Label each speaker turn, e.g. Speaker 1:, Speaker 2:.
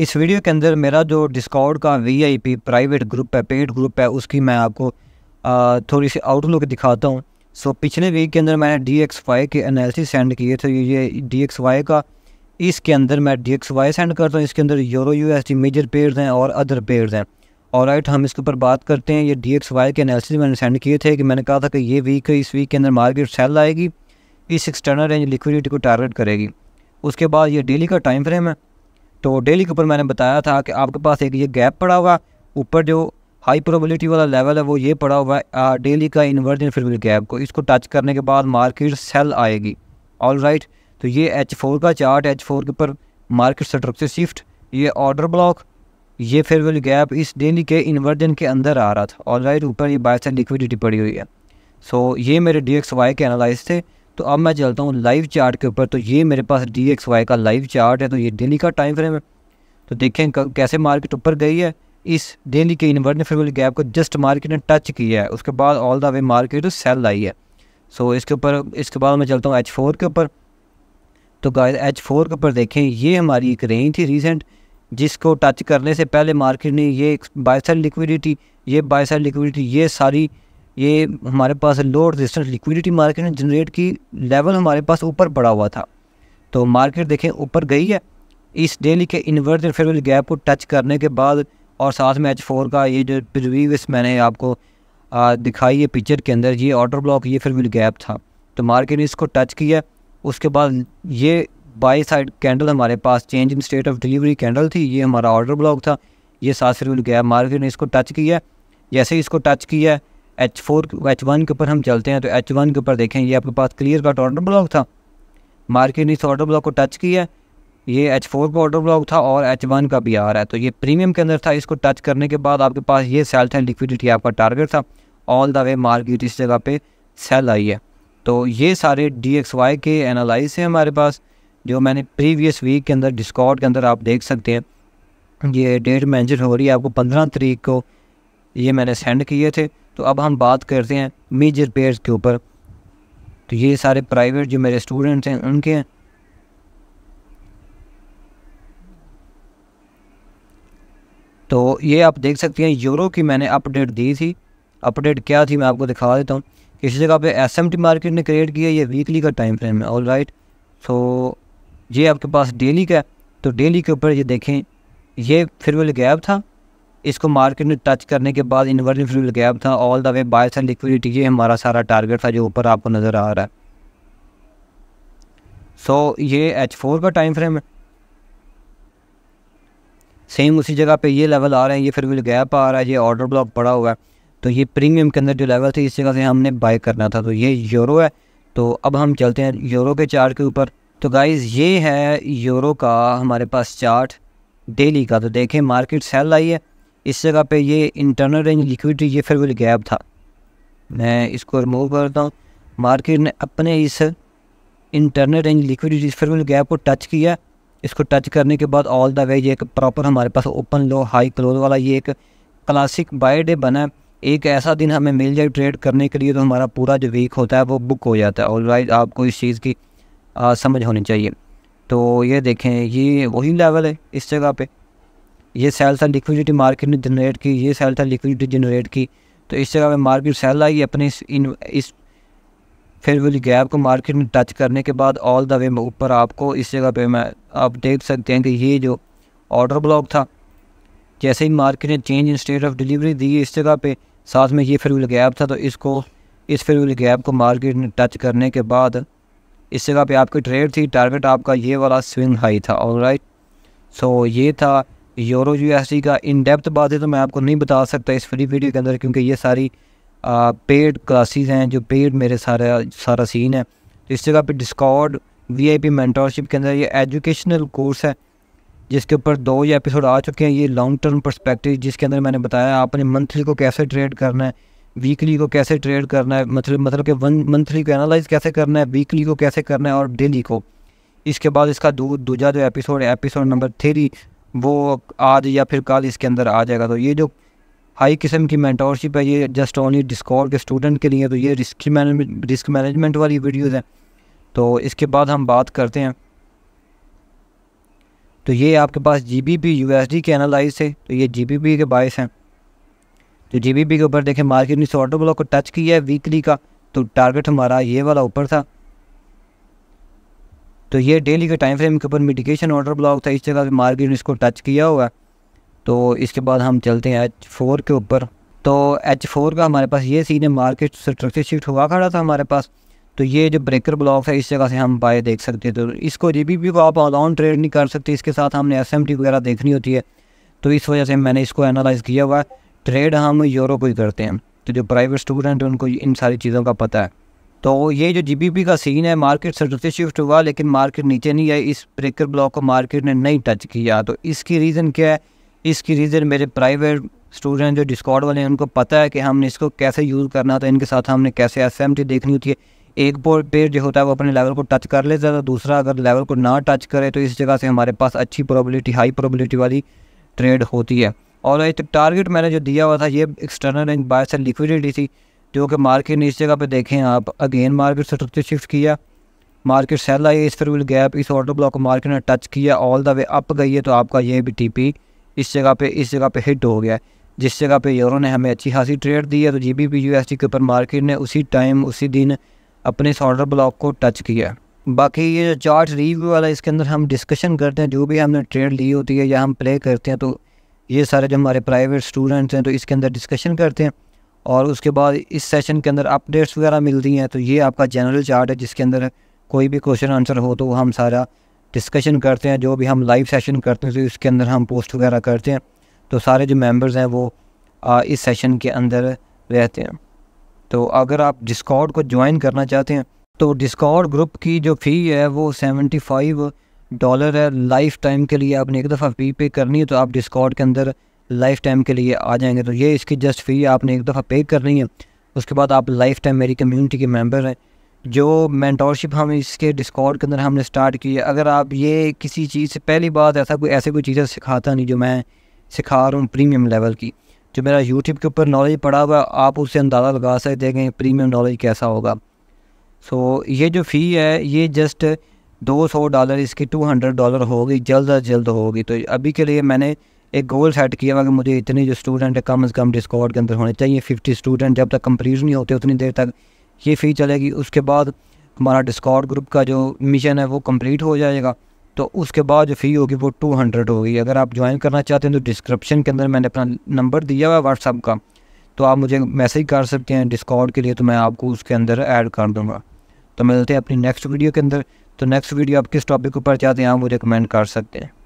Speaker 1: इस वीडियो के अंदर मेरा जो डिस्काउंट का वीआईपी प्राइवेट ग्रुप है पेड ग्रुप है उसकी मैं आपको थोड़ी सी आउटलुक दिखाता हूँ सो so, पिछले वीक के अंदर मैंने डी एक्स वाई के एनालिसिस सेंड किए थे ये डी एक्स वाई का इसके अंदर मैं डी एक्स वाई सेंड करता हूँ इसके अंदर euro U S major pairs हैं और अदर पेयर्स हैं और राइट हम इसके ऊपर बात करते हैं ये डी एक्स वाई के एनालिसिस मैंने सेंड किए थे कि मैंने कहा था कि ये वीक इस वीक के अंदर मार्केट सेल आएगी इस एक्सटर्नल रेंज लिक्विडिटी को टारगेट करेगी उसके बाद ये डेली का टाइम फ्रेम है तो डेली के ऊपर मैंने बताया था कि आपके पास एक ये गैप पड़ा हुआ ऊपर जो हाई प्रोबेबिलिटी वाला लेवल है वो ये पड़ा हुआ है डेली का इन्वर्जन फिलविल गैप को इसको टच करने के बाद मार्केट सेल आएगी ऑल राइट तो ये एच फोर का चार्ट एच फोर के ऊपर मार्केट स्ट्रक्चर शिफ्ट ये ऑर्डर ब्लॉक ये फेयरवेल गैप इस डेली के इन्वर्जन के अंदर आ रहा था ऑल राइट ऊपर ये बाय साइड लिक्विडिटी पड़ी हुई है सो so, ये मेरे डी एक्स वाई के एनालाइज थे तो अब मैं चलता हूँ लाइव चार्ट के ऊपर तो ये मेरे पास डी एक्स वाई का लाइव चार्ट है तो ये डेली का टाइम फ्रेम है तो देखें कैसे मार्केट ऊपर गई है इस डेली के इन्वर्टनेबल गैप को जस्ट मार्केट ने टच किया है उसके बाद all the way market sell आई है सो इसके ऊपर इसके बाद मैं चलता हूँ एच फोर के ऊपर तो गाइस एच फोर के ऊपर देखें ये हमारी एक रेंज थी रिसेंट जिसको टच करने से पहले मार्केट ने ये बायसाइड लिक्विडिटी ये बायसाइड लिक्विडिटी ये सारी ये हमारे पास लो रेजिस्टेंस लिक्विडिटी मार्केट ने जनरेट की लेवल हमारे पास ऊपर बढ़ा हुआ था तो मार्केट देखें ऊपर गई है इस डेली के इन्वर्टर फेवल गैप को टच करने के बाद और साथ में एच फोर का ये जो प्रीवियस मैंने आपको आ, दिखाई है पिक्चर के अंदर ये ऑर्डर ब्लॉक ये फिर गैप था तो मार्केट ने इसको टच किया उसके बाद ये बाई साइड कैंडल हमारे पास change in state of delivery candle थी ये हमारा ऑर्डर ब्लॉक था ये सात फिर गैप मार्केट ने इसको टच किया जैसे ही इसको टच किया एच फोर एच वन के ऊपर हम चलते हैं तो एच वन के ऊपर देखें ये आपके पास क्लियर कट ऑर्डर ब्लॉक था मार्केट ने इस ऑर्डर ब्लॉक को टच किया ये एच फोर का ऑर्डर ब्लॉक था और एच वन का भी आ रहा है तो ये प्रीमियम के अंदर था इसको टच करने के बाद आपके पास ये सेल्थ एंड लिक्विडिटी आपका टारगेट था ऑल द वे मार्केट इस जगह पे सेल आई है तो ये सारे डी एक्स वाई के एनालाइज हैं हमारे पास जो मैंने प्रीवियस वीक के अंदर डिस्कॉट के अंदर आप देख सकते हैं ये डेट मैंशन हो रही है आपको पंद्रह तरीक को ये मैंने सेंड किए थे तो अब हम बात करते हैं मेजर पेयर्स के ऊपर तो ये सारे प्राइवेट जो मेरे स्टूडेंट्स हैं उनके हैं तो ये आप देख सकते हैं यूरो की मैंने अपडेट दी थी अपडेट क्या थी मैं आपको दिखा देता हूँ इस जगह पे एस एम टी मार्केट ने क्रिएट किया ये वीकली का टाइम फ्रेम है ऑल राइट सो ये आपके पास डेली का है तो डेली के ऊपर ये देखें ये फिर वाले गैप था इसको मार्केट ने टच करने के बाद इन्वर्टिंग फ्यूल गैप था all the way buy and liquidity ये हमारा सारा टारगेट था जो ऊपर आपको नज़र आ रहा है सो so, ये एच फोर का टाइम फ्रेम है सेम उसी जगह पे ये लेवल आ रहे हैं ये फिर विल गैप आ रहा है ये ऑर्डर ब्लॉक पड़ा हुआ है तो ये प्रीमियम के अंदर जो लेवल थे इस जगह से हमने बाय करना था तो ये यूरो है तो अब हम चलते हैं यूरो के चार्ट के ऊपर तो गाइज़ ये है यूरो का हमारे पास चार्ट डेली का तो देखें मार्केट सेल आई है इस जगह पे ये इंटरनल रेंज लिक्विडिटी ये फिर बिल गैप था मैं इसको रिमूव करता हूँ मार्केट ने अपने इस इंटरनल रेंज लिक्विडिटी फिर बिल गैप को टच किया इसको टच करने के बाद ऑल द वे ये एक प्रॉपर हमारे पास ओपन लो हाई क्लोज वाला ये एक क्लासिक बाय डे बना एक ऐसा दिन हमें मिल जाए ट्रेड करने के लिए तो हमारा पूरा जो वीक होता है वो बुक हो जाता है और राइज आपको इस चीज़ की आ, समझ होनी चाहिए तो ये देखें ये वही लेवल है इस जगह पे ये सेल था लिक्विडिटी मार्केट ने जनरेट की ये सेल था लिक्विडिटी जनरेट की तो इस जगह पर मार्केट सेल आई अपने इस इन इस फिर वाली गैप को मार्केट में टच करने के बाद ऑल द वे ऊपर आपको इस जगह पे मैं आप देख सकते हैं कि ये जो ऑर्डर ब्लॉक था जैसे ही मार्केट ने change in state of delivery दी इस जगह पे साथ में ये फिर वाली गैप था तो इसको इस फिर वाली गैप को मार्केट ने टच करने के बाद इस जगह पे आपकी ट्रेड थी टारगेट आपका ये वाला स्विंग हाई था और राइट सो ये था यूरो यूएसडी का इन डेप्थ बात है तो मैं आपको नहीं बता सकता इस फ्री वीडियो के अंदर क्योंकि ये सारी पेड क्लासेस हैं जो पेड मेरे सारे सारा सीन है तो इस जगह पे डिस्कॉर्ड वीआईपी मेंटरशिप के अंदर ये एजुकेशनल कोर्स है जिसके ऊपर दो ये एपिसोड आ चुके हैं ये लॉन्ग टर्म परस्पेक्टिव जिसके अंदर मैंने बताया आपने मंथली को कैसे ट्रेड करना है वीकली को कैसे ट्रेड करना है मतलब मतलब कि वन मंथली को एनालाइज कैसे करना है वीकली को कैसे करना है और डेली को इसके बाद इसका दूसरा दूजा जो एपिसोड है एपिसोड नंबर थ्री वो आज या फिर कल इसके अंदर आ जाएगा तो ये जो हाई किस्म की मैंटोरशिप है ये जस्ट ओनली डिस्कॉर्ड के स्टूडेंट के लिए तो ये रिस्क मैनेजमेंट रिस्क मैनेजमेंट वाली वीडियोज़ हैं तो इसके बाद हम बात करते हैं तो ये आपके पास G B P U S D के एनालाइज है तो ये जी बी पी के बायस हैं तो जी बी पी के ऊपर देखें मार्केट ने सौ ब्लॉक को टच किया है वीकली का तो टारगेट हमारा ये वाला ऊपर था तो ये डेली के टाइम फ्रेम के ऊपर मिटिगेशन ऑर्डर ब्लॉक था इस जगह पे मार्केट ने इसको टच किया हुआ तो इसके बाद हम चलते हैं एच फोर के ऊपर तो एच फोर का हमारे पास ये सीन है मार्केट स्ट्रक्चर शिफ्ट हुआ खड़ा था हमारे पास तो ये जो ब्रेकर ब्लॉक है इस जगह से हम बाय देख सकते हैं तो इसको जी बी पी को आप ऑन ट्रेड नहीं कर सकते इसके साथ हमने एस एम टी वगैरह देखनी होती है तो इस वजह से मैंने इसको एनालाइज़ किया हुआ है ट्रेड हम यूरो को ही करते हैं तो जो प्राइवेट स्टूडेंट हैं उनको इन सारी चीज़ों का पता है तो ये जो जीबीपी का सीन है मार्केट सटर से शिफ्ट हुआ लेकिन मार्केट नीचे नहीं आई इस ब्रेकर ब्लॉक को मार्केट ने नहीं टच किया तो इसकी रीज़न क्या है इसकी रीज़न मेरे प्राइवेट स्टूडेंट जो डिस्कॉर्ड वाले हैं उनको पता है कि हमने इसको कैसे यूज़ करना था इनके साथ हमने कैसे एस देखनी होती है एक बोर्ड पेयर जो होता है वो अपने लेवल को टच कर लेता है दूसरा अगर लेवल को ना टच करे तो इस जगह से हमारे पास अच्छी प्रोबेबिलिटी हाई प्रोबेबिलिटी वाली ट्रेड होती है और एक टारगेट मैंने जो दिया हुआ था ये एक्सटर्नल रेंज बाय से लिक्विडिटी थी जो कि मार्केट ने इस जगह पे देखें आप अगेन मार्केट सबसे शिफ्ट किया मार्केट सेल आई इस फिर गैप इस ऑर्डर ब्लॉक को मार्केट ने टच किया ऑल द वे अप गई है तो आपका ये भी टीपी इस जगह पे इस जगह पे हिट हो गया जिस जगह पे यूरो ने हमें अच्छी खासी ट्रेड दी है तो G B P U S T के ऊपर मार्केट ने उसी टाइम उसी दिन अपने इस ऑर्डर ब्लॉक को टच किया बाकी ये जो चार्ट रिव्यू वाला इसके अंदर हम डिस्कशन करते हैं जो भी हमने ट्रेड ली होती है या हम प्ले करते हैं तो ये सारे जो हमारे प्राइवेट स्टूडेंट्स हैं तो इसके अंदर डिस्कशन करते हैं और उसके बाद इस सेशन के अंदर अपडेट्स वगैरह मिलती हैं तो ये आपका जनरल चार्ट है जिसके अंदर कोई भी क्वेश्चन आंसर हो तो हम सारा डिस्कशन करते हैं जो भी हम लाइव सेशन करते हैं तो इसके अंदर हम पोस्ट वगैरह करते हैं तो सारे जो मेंबर्स हैं वो आ, इस सेशन के अंदर रहते हैं तो अगर आप डिस्कॉर्ड को ज्वाइन करना चाहते हैं तो डिस्कॉर्ड ग्रुप की जो फ़ी है वो सेवेंटी फाइव डॉलर है लाइफ टाइम के लिए आपने एक दफ़ा फ़ी पे करनी है तो आप डिस्कॉर्ड के अंदर लाइफ टाइम के लिए आ जाएंगे तो ये इसकी जस्ट फ़ी आपने एक दफ़ा पे करनी है उसके बाद आप लाइफ टाइम मेरी कम्युनिटी के मेंबर हैं जो मैंटोरशिप हम इसके डिस्कॉर्ड के अंदर हमने स्टार्ट की है अगर आप ये किसी चीज़ से पहली बात ऐसा कोई ऐसे कोई चीज़ें सिखाता नहीं जो मैं सिखा रहा हूँ प्रीमियम लेवल की जो मेरा यूट्यूब के ऊपर नॉलेज पड़ा हुआ आप उससे अंदाज़ा लगा सकते हैं कि प्रीमियम नॉलेज कैसा होगा सो so, ये जो फ़ी है ये जस्ट दो सौ डॉलर इसकी टू हंड्रेड डॉलर होगी जल्द अज जल्द होगी तो अभी के लिए मैंने एक गोल सेट किया हुआ कि मुझे इतने जो स्टूडेंट है कम से कम डिस्कॉर्ड के अंदर होने चाहिए फिफ्टी स्टूडेंट जब तक कम्प्लीट नहीं होते उतनी देर तक ये फ़ी चलेगी उसके बाद हमारा डिस्कॉर्ड ग्रुप का जो मिशन है वो कम्प्लीट हो जाएगा तो उसके बाद जो फ़ी होगी वो टू हंड्रेड होगी अगर आप ज्वाइन करना चाहते हैं तो डिस्क्रिप्शन के अंदर मैंने अपना नंबर दिया हुआ है व्हाट्सअप का तो आप मुझे मैसेज कर सकते हैं डिस्काउंट के लिए तो मैं आपको उसके अंदर ऐड कर दूँगा तो मिलते हैं अपनी नेक्स्ट वीडियो के अंदर तो नेक्स्ट वीडियो आप किस टॉपिक ऊपर चाहते हैं आप मुझे कमेंट कर सकते हैं